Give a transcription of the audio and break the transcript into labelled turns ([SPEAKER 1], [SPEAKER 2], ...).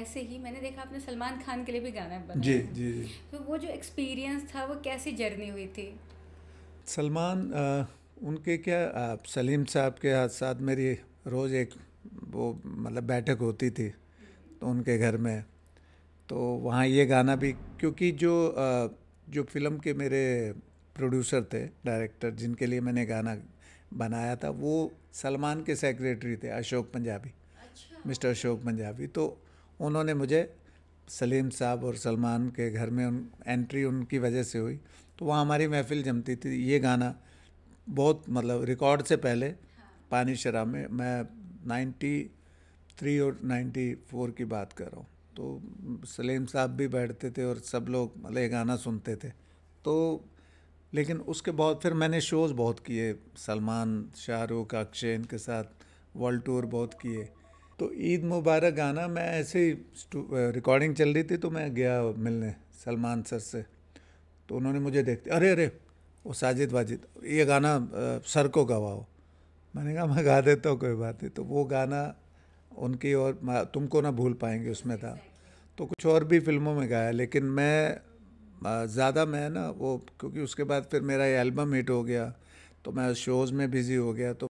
[SPEAKER 1] ऐसे ही मैंने देखा आपने सलमान खान के लिए भी गाना बनाया जी जी जी तो वो जो एक्सपीरियंस था वो कैसी जर्नी हुई थी सलमान उनके क्या आप, सलीम साहब के हाथ साथ मेरी रोज़ एक वो मतलब बैठक होती थी तो उनके घर में तो वहाँ ये गाना भी क्योंकि जो आ, जो फिल्म के मेरे प्रोड्यूसर थे डायरेक्टर जिनके लिए मैंने गाना बनाया था वो सलमान के सेक्रेटरी थे अशोक पंजाबी अच्छा। मिस्टर अशोक पंजाबी तो उन्होंने मुझे सलीम साहब और सलमान के घर में उन एंट्री उनकी वजह से हुई तो वहाँ हमारी महफिल जमती थी ये गाना बहुत मतलब रिकॉर्ड से पहले पानी शराब में मैं नाइन्टी थ्री और नाइन्टी फोर की बात कर रहा हूँ तो सलीम साहब भी बैठते थे और सब लोग मतलब ये गाना सुनते थे तो लेकिन उसके बाद फिर मैंने शोज़ बहुत किए सलमान शाहरुख अक्षय इनके साथ वर्ल्ड टूर बहुत किए तो ईद मुबारक गाना मैं ऐसे ही रिकॉर्डिंग चल रही थी तो मैं गया मिलने सलमान सर से तो उन्होंने मुझे देखते अरे अरे वो साजिद वाजिद ये गाना सर को गवाओ मैंने कहा मैं गा देता हूँ कोई बात नहीं तो वो गाना उनकी और तुमको ना भूल पाएंगे उसमें था तो कुछ और भी फिल्मों में गाया लेकिन मैं ज़्यादा मैं ना वो क्योंकि उसके बाद फिर मेरा ये एल्बम हिट हो गया तो मैं शोज़ में बिज़ी हो गया तो